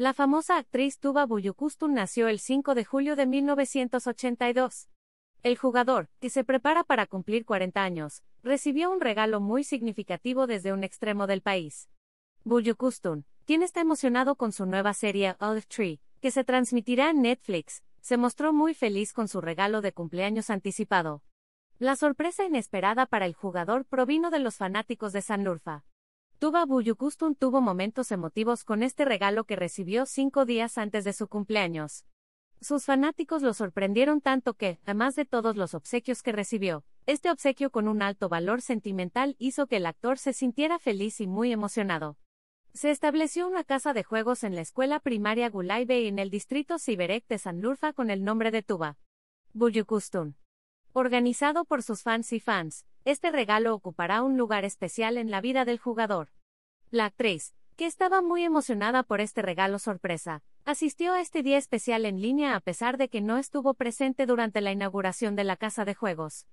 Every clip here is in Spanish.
La famosa actriz Tuba Buyukustun nació el 5 de julio de 1982. El jugador, que se prepara para cumplir 40 años, recibió un regalo muy significativo desde un extremo del país. Buyukustun, quien está emocionado con su nueva serie Olive Tree, que se transmitirá en Netflix, se mostró muy feliz con su regalo de cumpleaños anticipado. La sorpresa inesperada para el jugador provino de los fanáticos de San Lurfa. Tuba Buyukustun tuvo momentos emotivos con este regalo que recibió cinco días antes de su cumpleaños. Sus fanáticos lo sorprendieron tanto que, además de todos los obsequios que recibió, este obsequio con un alto valor sentimental hizo que el actor se sintiera feliz y muy emocionado. Se estableció una casa de juegos en la escuela primaria Gulaibe en el distrito Siberec de Sanlurfa con el nombre de Tuba. Buyukustun. Organizado por sus fans y fans, este regalo ocupará un lugar especial en la vida del jugador. La actriz, que estaba muy emocionada por este regalo sorpresa, asistió a este día especial en línea a pesar de que no estuvo presente durante la inauguración de la casa de juegos.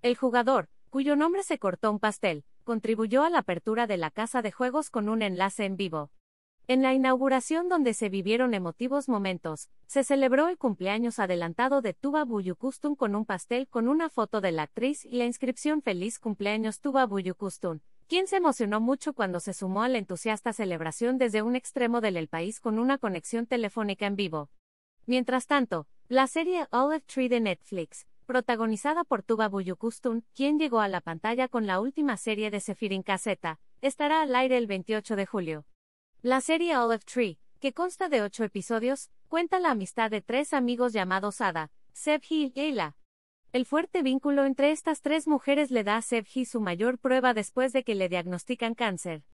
El jugador, cuyo nombre se cortó un pastel, contribuyó a la apertura de la casa de juegos con un enlace en vivo. En la inauguración donde se vivieron emotivos momentos, se celebró el cumpleaños adelantado de Tuba Buyukustun con un pastel con una foto de la actriz y la inscripción Feliz cumpleaños Tuba Buyukustun, quien se emocionó mucho cuando se sumó a la entusiasta celebración desde un extremo del país con una conexión telefónica en vivo. Mientras tanto, la serie Olive Tree de Netflix, protagonizada por Tuba Buyukustun, quien llegó a la pantalla con la última serie de Sefirin Caseta, estará al aire el 28 de julio. La serie Olive Tree, que consta de ocho episodios, cuenta la amistad de tres amigos llamados Ada, Seb y Ayla. El fuerte vínculo entre estas tres mujeres le da a Sebji su mayor prueba después de que le diagnostican cáncer.